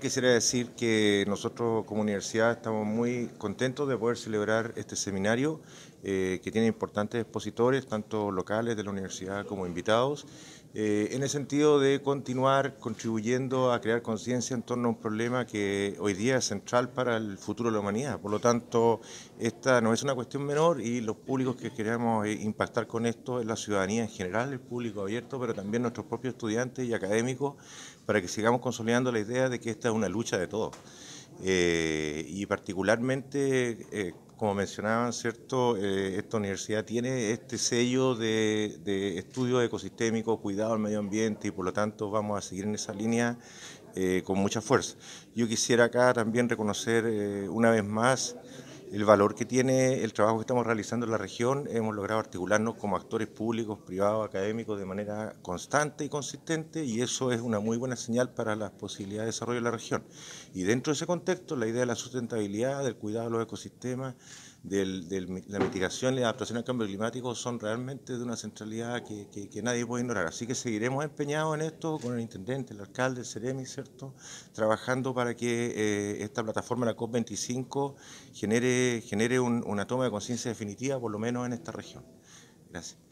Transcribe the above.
Quisiera decir que nosotros como universidad estamos muy contentos de poder celebrar este seminario eh, que tiene importantes expositores, tanto locales de la universidad como invitados, eh, en el sentido de continuar contribuyendo a crear conciencia en torno a un problema que hoy día es central para el futuro de la humanidad. Por lo tanto, esta no es una cuestión menor y los públicos que queremos eh, impactar con esto es la ciudadanía en general, el público abierto, pero también nuestros propios estudiantes y académicos, para que sigamos consolidando la idea de que esta es una lucha de todos. Eh, y particularmente como mencionaban, ¿cierto? Eh, esta universidad tiene este sello de, estudios ecosistémicos, cuidado al medio ambiente y por lo tanto vamos a seguir en esa línea eh, con mucha fuerza. Yo quisiera acá también reconocer eh, una vez más el valor que tiene el trabajo que estamos realizando en la región, hemos logrado articularnos como actores públicos, privados, académicos de manera constante y consistente y eso es una muy buena señal para las posibilidades de desarrollo de la región. Y dentro de ese contexto, la idea de la sustentabilidad, del cuidado de los ecosistemas, de la mitigación y la adaptación al cambio climático son realmente de una centralidad que, nadie puede ignorar. Así que seguiremos empeñados en esto con el intendente, el alcalde, el CEREMI, ¿cierto? Trabajando para que eh, esta plataforma, la COP25, genere, genere una toma de conciencia definitiva, por lo menos en esta región. Gracias.